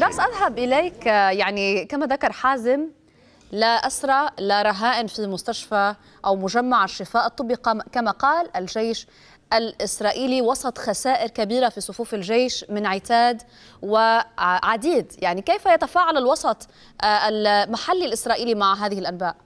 فراس أذهب إليك يعني كما ذكر حازم لا أسرى لا رهائن في مستشفى أو مجمع الشفاء الطبي كما قال الجيش الإسرائيلي وسط خسائر كبيرة في صفوف الجيش من عتاد وعديد يعني كيف يتفاعل الوسط آه، المحلي الإسرائيلي مع هذه الأنباء؟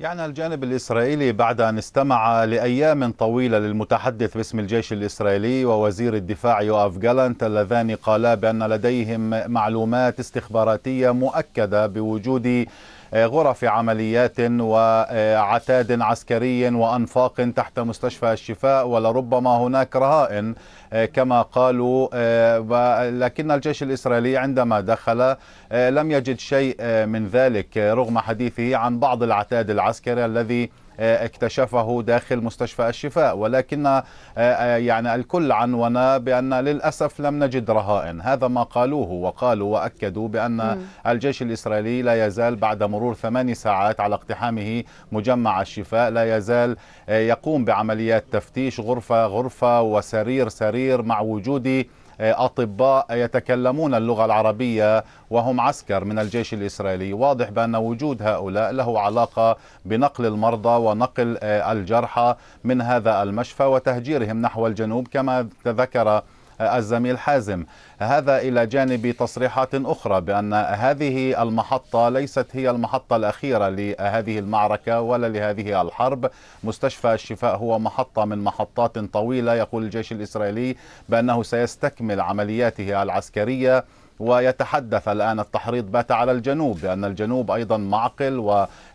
يعني الجانب الإسرائيلي بعد أن استمع لأيام طويلة للمتحدث باسم الجيش الإسرائيلي ووزير الدفاع يوآف جالانت اللذان قالا بأن لديهم معلومات استخباراتية مؤكدة بوجود آه، غرف عمليات وعتاد عسكري وأنفاق تحت مستشفى الشفاء ولربما هناك رهائن آه، كما قالوا آه، لكن الجيش الإسرائيلي عندما دخل لم يجد شيء من ذلك رغم حديثه عن بعض العتاد العسكري العسكري الذي آه، اكتشفه داخل مستشفى الشفاء ولكن آه، آه، يعني الكل عنونا بأن للأسف لم نجد رهائن هذا ما قالوه وقالوا وأكدوا بأن الجيش الإسرائيلي لا يزال بعد مرور ثماني ساعات على اقتحامه مجمع الشفاء لا يزال يقوم بعمليات تفتيش غرفة غرفة وسرير سرير مع وجود آه، أطباء يتكلمون اللغة العربية وهم عسكر من الجيش الإسرائيلي واضح بأن وجود هؤلاء له علاقة بنقل المرضى ونقل آه، الجرحى من هذا المشفى وتهجيرهم نحو الجنوب كما تذكر الزميل حازم هذا إلى جانب تصريحات أخرى بأن هذه المحطة ليست هي المحطة الأخيرة لهذه المعركة ولا لهذه الحرب مستشفى الشفاء هو محطة من محطات طويلة يقول الجيش الإسرائيلي بأنه سيستكمل عملياته العسكرية ويتحدث الآن التحريض بات على الجنوب بأن الجنوب أيضا معقل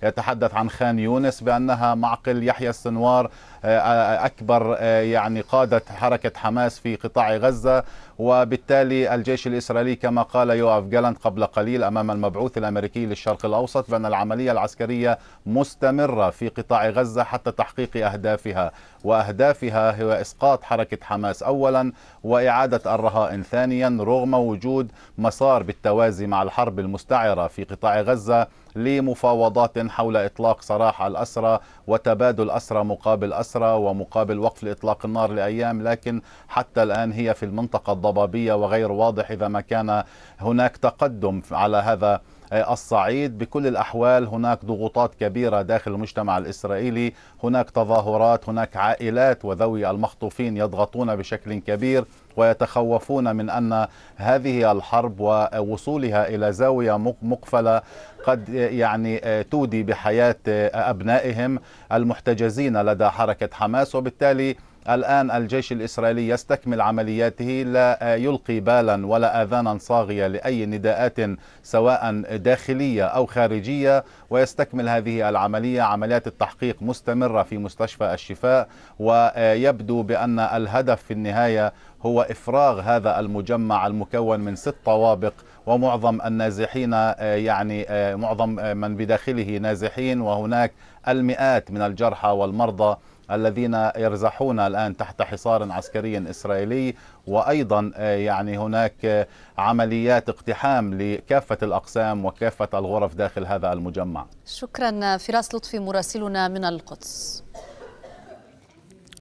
ويتحدث عن خان يونس بأنها معقل يحيى السنوار آه، آه، أكبر آه، يعني قادة حركة حماس في قطاع غزة وبالتالي الجيش الإسرائيلي كما قال يوآف جالنت قبل قليل أمام المبعوث الأمريكي للشرق الأوسط بأن العملية العسكرية مستمرة في قطاع غزة حتى تحقيق أهدافها وأهدافها هو إسقاط حركة حماس أولا وإعادة الرهائن ثانيا رغم وجود مسار بالتوازي مع الحرب المستعرة في قطاع غزة لمفاوضات حول إطلاق سراح الأسرى وتبادل أسرى مقابل أسرى ومقابل وقف لإطلاق النار لأيام لكن حتى الآن هي في المنطقة الضبابية وغير واضح إذا ما كان هناك تقدم على هذا الصعيد بكل الأحوال هناك ضغوطات كبيرة داخل المجتمع الإسرائيلي هناك تظاهرات هناك عائلات وذوي المخطوفين يضغطون بشكل كبير ويتخوفون من أن هذه الحرب ووصولها إلى زاوية مقفلة قد يعني تودي بحياة أبنائهم المحتجزين لدى حركة حماس وبالتالي الآن الجيش الإسرائيلي يستكمل عملياته لا يلقي بالا ولا آذانا صاغية لأي نداءات سواء داخلية أو خارجية ويستكمل هذه العملية عمليات التحقيق مستمرة في مستشفى الشفاء ويبدو بأن الهدف في النهاية هو إفراغ هذا المجمع المكون من ست طوابق ومعظم النازحين يعني معظم من بداخله نازحين وهناك المئات من الجرحى والمرضى الذين يرزحون الآن تحت حصار عسكري إسرائيلي وأيضا آه، يعني هناك آه، عمليات اقتحام لكافة الأقسام وكافة الغرف داخل هذا المجمع شكرا آه، فراس لطفي مراسلنا من القدس